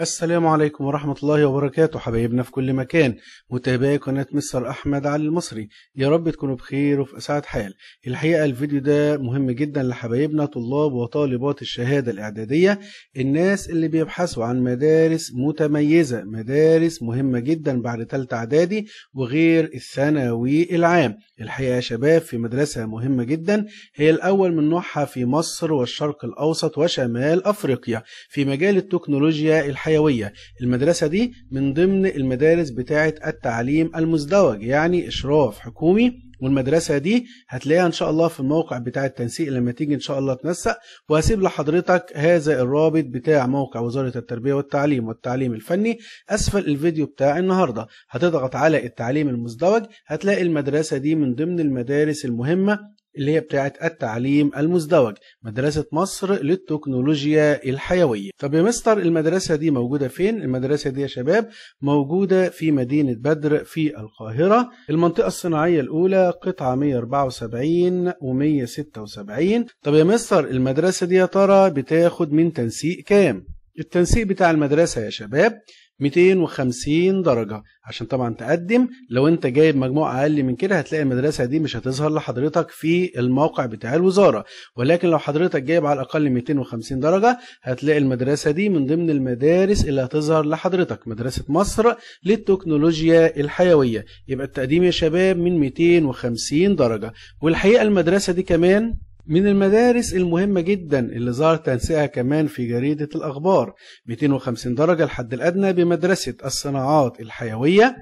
السلام عليكم ورحمة الله وبركاته حبايبنا في كل مكان متابعي قناة مستر أحمد علي المصري يا رب تكونوا بخير وفي أسعد حال الحقيقة الفيديو ده مهم جدا لحبايبنا طلاب وطالبات الشهادة الإعدادية الناس اللي بيبحثوا عن مدارس متميزة مدارس مهمة جدا بعد تالتة إعدادي وغير الثانوي العام الحقيقة يا شباب في مدرسة مهمة جدا هي الأول من نوعها في مصر والشرق الأوسط وشمال أفريقيا في مجال التكنولوجيا الحقيقة الحيوية المدرسة دي من ضمن المدارس بتاعة التعليم المزدوج يعني إشراف حكومي والمدرسه دي هتلاقيها ان شاء الله في الموقع بتاع التنسيق لما تيجي ان شاء الله تنسق وهسيب لحضرتك هذا الرابط بتاع موقع وزاره التربيه والتعليم والتعليم الفني اسفل الفيديو بتاع النهارده هتضغط على التعليم المزدوج هتلاقي المدرسه دي من ضمن المدارس المهمه اللي هي بتاعة التعليم المزدوج مدرسة مصر للتكنولوجيا الحيوية طب يا مستر المدرسة دي موجودة فين؟ المدرسة دي يا شباب موجودة في مدينة بدر في القاهرة المنطقة الصناعية الأولى قطعة 174 و176 طب يا مستر المدرسة دي يا ترى بتاخد من تنسيق كام؟ التنسيق بتاع المدرسة يا شباب 250 درجة عشان طبعا تقدم لو انت جايب مجموع اقل من كده هتلاقي المدرسة دي مش هتظهر لحضرتك في الموقع بتاع الوزارة ولكن لو حضرتك جايب على الاقل 250 درجة هتلاقي المدرسة دي من ضمن المدارس اللي هتظهر لحضرتك مدرسة مصر للتكنولوجيا الحيوية يبقى التقديم يا شباب من 250 درجة والحقيقة المدرسة دي كمان من المدارس المهمة جدا اللي ظهر تنسيقها كمان في جريدة الأخبار 250 درجة الحد الأدنى بمدرسة الصناعات الحيوية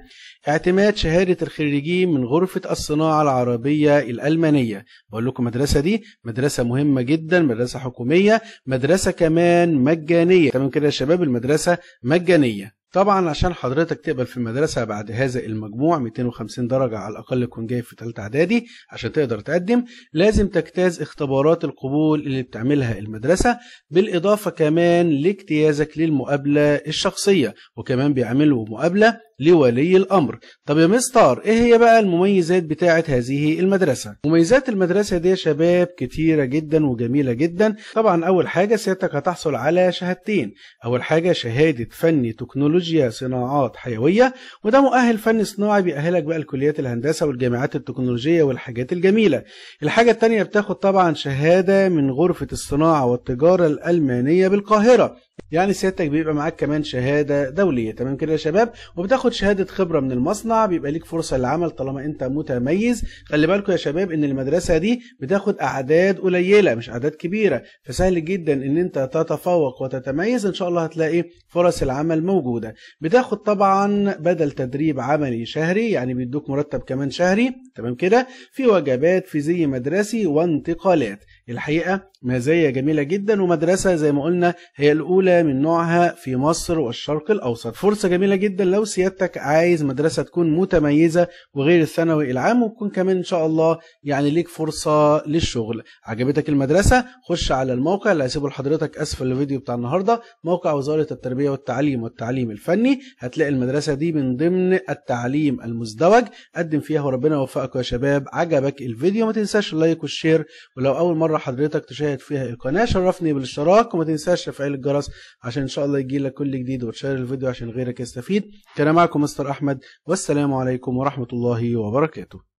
اعتماد شهادة الخريجين من غرفة الصناعة العربية الألمانية بقول لكم مدرسة دي مدرسة مهمة جدا مدرسة حكومية مدرسة كمان مجانية تمام كده يا شباب المدرسة مجانية طبعا عشان حضرتك تقبل في المدرسة بعد هذا المجموع 250 درجة على الأقل تكون جاي في تالتة إعدادي عشان تقدر تقدم لازم تجتاز اختبارات القبول اللي بتعملها المدرسة بالإضافة كمان لاجتيازك للمقابلة الشخصية وكمان بيعملوا مقابلة لولي الأمر طب يا مستر إيه هي بقى المميزات بتاعة هذه المدرسة مميزات المدرسة دي يا شباب كتيرة جدا وجميلة جدا طبعا أول حاجة سيادتك هتحصل على شهادتين أول حاجة شهادة فني تكنولوجيا صناعات حيوية وده مؤهل فني صناعي بيأهلك بقى لكليات الهندسة والجامعات التكنولوجية والحاجات الجميلة الحاجة الثانيه بتاخد طبعا شهادة من غرفة الصناعة والتجارة الألمانية بالقاهرة يعني سيادتك بيبقى معاك كمان شهاده دوليه تمام كده يا شباب وبتاخد شهاده خبره من المصنع بيبقى ليك فرصه للعمل طالما انت متميز خلي بالكم يا شباب ان المدرسه دي بتاخد اعداد قليله مش اعداد كبيره فسهل جدا ان انت تتفوق وتتميز ان شاء الله هتلاقي فرص العمل موجوده بتاخد طبعا بدل تدريب عملي شهري يعني بيدوك مرتب كمان شهري تمام كده في وجبات في زي مدرسي وانتقالات الحقيقة مزايا جميلة جدا ومدرسة زي ما قلنا هي الأولى من نوعها في مصر والشرق الأوسط فرصة جميلة جدا لو سيادتك عايز مدرسة تكون متميزة وغير الثانوي العام وتكون كمان إن شاء الله يعني ليك فرصة للشغل عجبتك المدرسة خش على الموقع اللي هسيبه لحضرتك أسفل الفيديو بتاع النهاردة موقع وزارة التربية والتعليم والتعليم الفني هتلاقي المدرسة دي من ضمن التعليم المزدوج قدم فيها وربنا يوفقك يا شباب عجبك الفيديو ما تنساش اللايك والشير ولو أول مرة مرة حضرتك تشاهد فيها قناة شرفني بالاشتراك وما تنساش تفعيل الجرس عشان ان شاء الله يجي لك كل جديد وتشير الفيديو عشان غيرك يستفيد كان معكم مستر احمد والسلام عليكم ورحمة الله وبركاته